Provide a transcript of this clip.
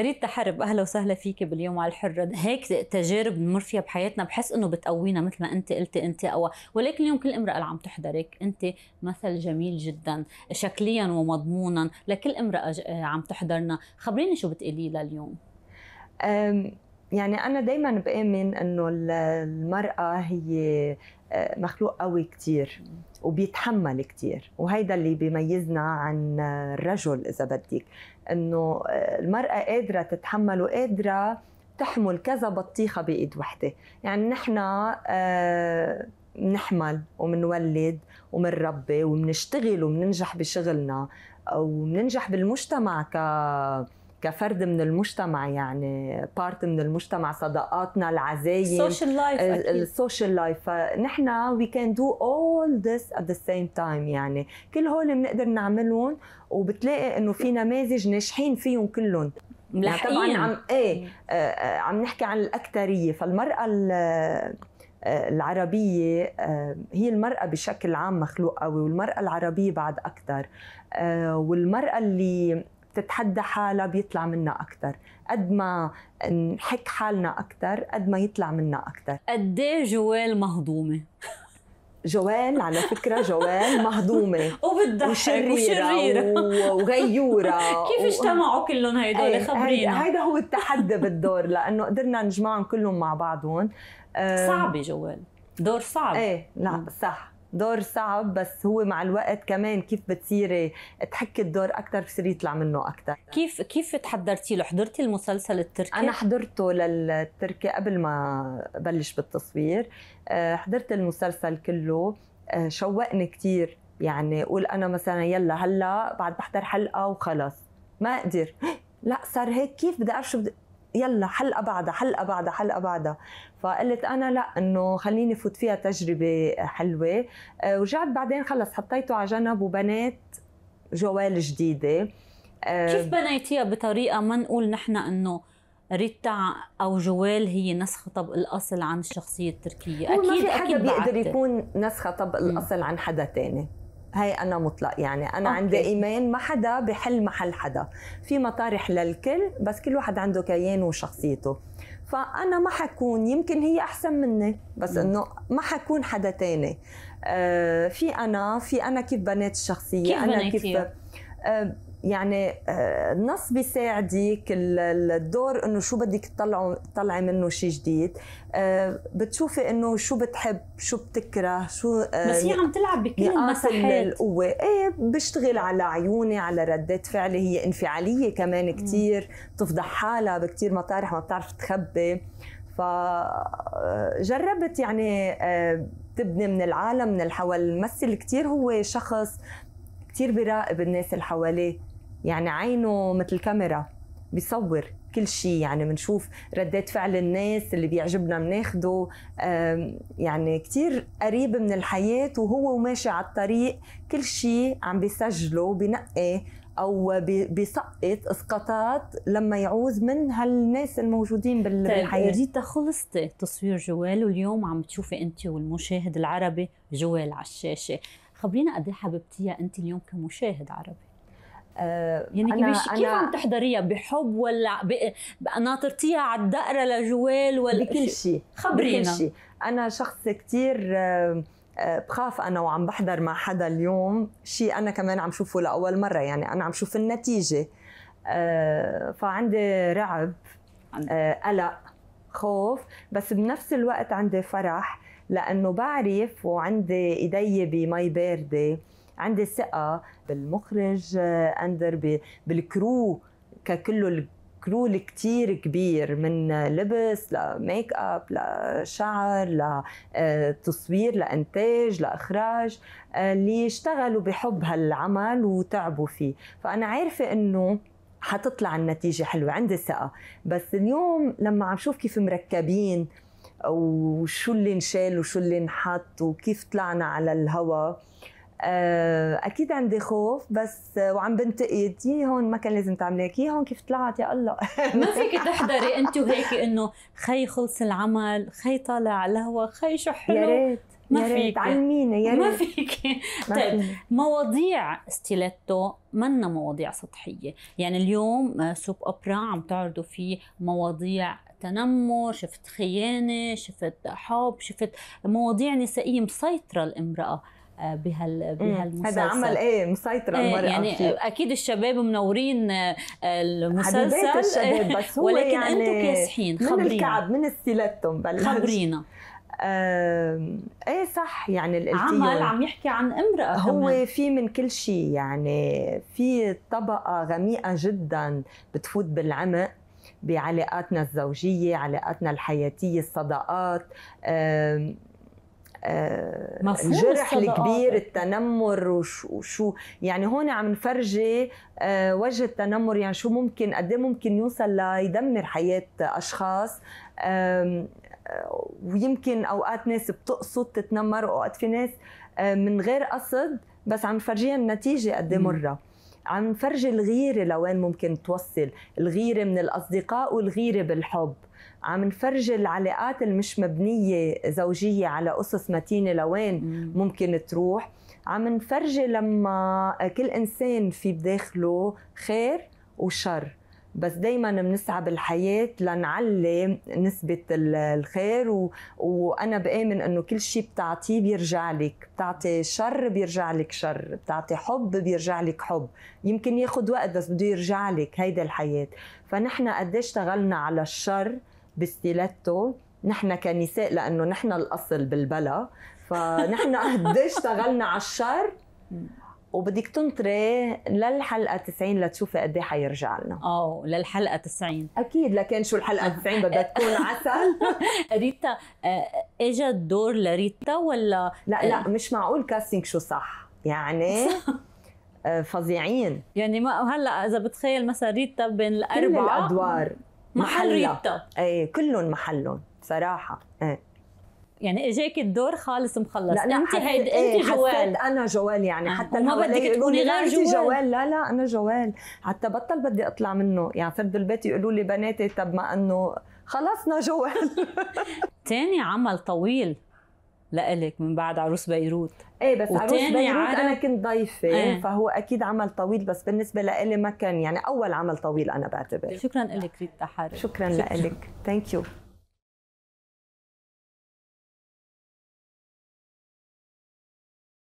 ريتا حرب اهلا وسهلا فيك باليوم على الحره هيك تجارب بنمر فيها بحياتنا بحس انه بتقوينا مثل ما انت قلتي انت قوى ولكن اليوم كل امراه اللي عم تحضرك انت مثل جميل جدا شكليا ومضمونا لكل امراه عم تحضرنا خبريني شو بتقولي لها اليوم يعني أنا دايما بآمن أنه المرأة هي آه، مخلوق قوي كثير وبيتحمل كثير وهيدا اللي بيميزنا عن الرجل إذا بدك أنه آه، المرأة قادرة تتحمل وقادرة تحمل كذا بطيخة بإيد وحدة يعني نحن آه، بنحمل وبنولد وبنربي وبنشتغل وبننجح بشغلنا وبننجح بالمجتمع ك كفرد من المجتمع يعني بارت من المجتمع صداقاتنا العزايم السوشيال لايف السوشيال لايف فنحن وي كان دو اول ذس ات ذا سيم تايم يعني كل هول بنقدر نعملهم وبتلاقي انه في نماذج ناجحين فيهم كلهم ملحقين يعني طبعا عم ايه آه، آه، عم نحكي عن الاكثريه فالمراه آه، العربية هي المرأة بشكل عام مخلوق قوي والمرأة العربية بعد أكثر والمرأة اللي بتتحدى حالها بيطلع منها أكثر قد ما نحك حالنا أكثر قد ما يطلع منا أكثر قد إيه جوال مهضومة جوال على فكرة جوال مهضومة وبتضحك وشريرة, وشريرة. وغيورة كيف اجتمعوا و... كلهم هيدول إيه، خبرينا هيدا هو التحدي بالدور لأنه قدرنا نجمعهم كلهم مع بعضهم صعبة جوال دور صعب ايه لا صح دور صعب بس هو مع الوقت كمان كيف بتصيري تحكي الدور اكثر بصير يطلع منه اكثر كيف كيف تحضرتي له حضرتي المسلسل التركي انا حضرته للتركي قبل ما بلش بالتصوير آه، حضرت المسلسل كله آه، شوقني كثير يعني قول انا مثلا يلا هلا بعد بحضر حلقه وخلص ما اقدر لا صار هيك كيف بدي اعرف شو بدي يلا حلقه بعدها حلقه بعدها حلقه بعدها فقلت انا لا انه خليني فوت فيها تجربه حلوه آه، ورجعت بعدين خلص حطيته على جنب وبنيت جوال جديده آه، كيف بنيتيها بطريقه ما نقول نحن انه ريتا او جوال هي نسخه طبق الاصل عن الشخصيه التركيه اكيد ما في حدا اكيد بيقدر يكون نسخه طبق الاصل عن حدا تاني هي أنا مطلق يعني أنا أوكي. عندي إيمان ما حدا بحل محل حدا في مطارح للكل بس كل واحد عنده كيانه وشخصيته فأنا ما حكون يمكن هي أحسن مني بس إنه ما حكون حدا تاني آه في أنا في أنا كيف بنيت الشخصية كيف أنا كيف, آه يعني آه، النص بيساعدك الدور انه شو بدك تطلعه تطلعي منه شيء جديد آه، بتشوفي انه شو بتحب شو بتكره شو آه، بس هي عم تلعب بكل المساحات القوه ايه بشتغل على عيوني على ردات فعلي هي انفعاليه كمان كثير بتفضح حالها بكثير مطارح ما بتعرف تخبي فجربت يعني تبني من العالم من الحول الممثل كثير هو شخص كثير بيراقب الناس اللي حواليه يعني عينه مثل كاميرا بيصور كل شيء يعني بنشوف ردات فعل الناس اللي بيعجبنا بناخده يعني كثير قريب من الحياة وهو وماشي على الطريق كل شيء عم بيسجله بنقي او بيسقط اسقاطات لما يعوز من هالناس الموجودين طيب، بالحياه ريتا خلصتي تصوير جوال واليوم عم تشوفي انت والمشاهد العربي جوال على الشاشه خبرينا قد إيه حببتيها انت اليوم كمشاهد عربي آه، يعني كيف أنا عم تحضريها بحب ولا ناطرتيها على الدقره لجوال ولا بكل شيء خبرينا بكل شيء انا شخص كثير آه، آه، بخاف انا وعم بحضر مع حدا اليوم شيء انا كمان عم شوفه لاول مره يعني انا عم شوف النتيجه فعندي رعب قلق خوف بس بنفس الوقت عندي فرح لانه بعرف وعندي ايدي بمي بارده عندي ثقه بالمخرج آه، اندر بالكرو ككله الكرو الكتير كبير من لبس لميك اب لشعر لتصوير آه، لانتاج لاخراج آه، اللي اشتغلوا بحب هالعمل وتعبوا فيه فانا عارفه انه حتطلع النتيجه حلوه عندي ثقه بس اليوم لما عم شوف كيف مركبين وشو اللي انشال وشو اللي انحط وكيف طلعنا على الهواء آه، اكيد عندي خوف بس آه، وعم بنتقد يي هون ما كان لازم تعملي هيك هون كيف طلعت يا الله ما فيك تحضري انت وهيك انه خي خلص العمل خي طالع لهوا خي شو حلو يا ريت ما فيك علميني يا ريت ما فيك طيب مواضيع ستيلتو منا مواضيع سطحيه يعني اليوم آه، سوب اوبرا عم تعرضوا فيه مواضيع تنمر شفت خيانه شفت حب شفت مواضيع نسائيه مسيطره الامراه بهال بهالمسلسل هذا عمل ايه مسيطره إيه، المراه يعني فيه. اكيد الشباب منورين آه، المسلسل الشباب بس هو ولكن يعني انتم كاسحين خبرينا من الكعب من السيلتو مبلش خبرينا آه ايه صح يعني الالتيون عمل عم يحكي عن امراه هو كمان. في من كل شيء يعني في طبقه غميقه جدا بتفوت بالعمق بعلاقاتنا الزوجية علاقاتنا الحياتية الصداقات آه، الجرح الكبير التنمر وشو يعني هون عم نفرجي آه، وجه التنمر يعني شو ممكن قد إيه ممكن يوصل ليدمر حياه اشخاص آه، ويمكن اوقات ناس بتقصد تتنمر اوقات في ناس من غير قصد بس عم نفرجيها النتيجه قد إيه مرة عم فرج الغيره لوين ممكن توصل الغيره من الاصدقاء والغيره بالحب عم نفرج العلاقات المش مبنيه زوجيه على قصص متينه لوين ممكن تروح عم نفرجي لما كل انسان في بداخله خير وشر بس دايما بنسعى بالحياه لنعلي نسبه الخير و... وانا بامن انه كل شيء بتعطيه بيرجع لك بتعطي شر بيرجع لك شر بتعطي حب بيرجع لك حب يمكن ياخذ وقت بس بده يرجع لك هيدا الحياه فنحن قديش اشتغلنا على الشر بستيلاتو نحن كنساء لانه نحن الاصل بالبلا فنحن قديش اشتغلنا على الشر وبدك تنطري للحلقه 90 لتشوفي قد ايه حيرجع لنا اه للحلقه 90 اكيد لكن شو الحلقه 90 بدها تكون عسل ريتا آه، اجى الدور لريتا ولا لا لا آه. مش معقول كاستنج شو صح يعني آه، فظيعين يعني ما هلا اذا بتخيل مثلا ريتا بين الاربعه كل الادوار محل, ريتا ايه كلهم محلهم بصراحه ايه يعني اجاك الدور خالص مخلص لا لا انت هيد إيه، انت جوال انا جوال يعني آه، حتى ما بدك تكوني غير جوال. جوال لا لا انا جوال حتى بطل بدي اطلع منه يعني فرد البيت يقولوا لي بناتي طب ما انه خلصنا جوال تاني عمل طويل لإلك من بعد عروس بيروت ايه بس عروس بيروت عرب... انا كنت ضيفه ايه. فهو اكيد عمل طويل بس بالنسبه لإلي ما كان يعني اول عمل طويل انا بعتبر شكرا لك ريتا حارث شكرا, شكرا. لإلك ثانك يو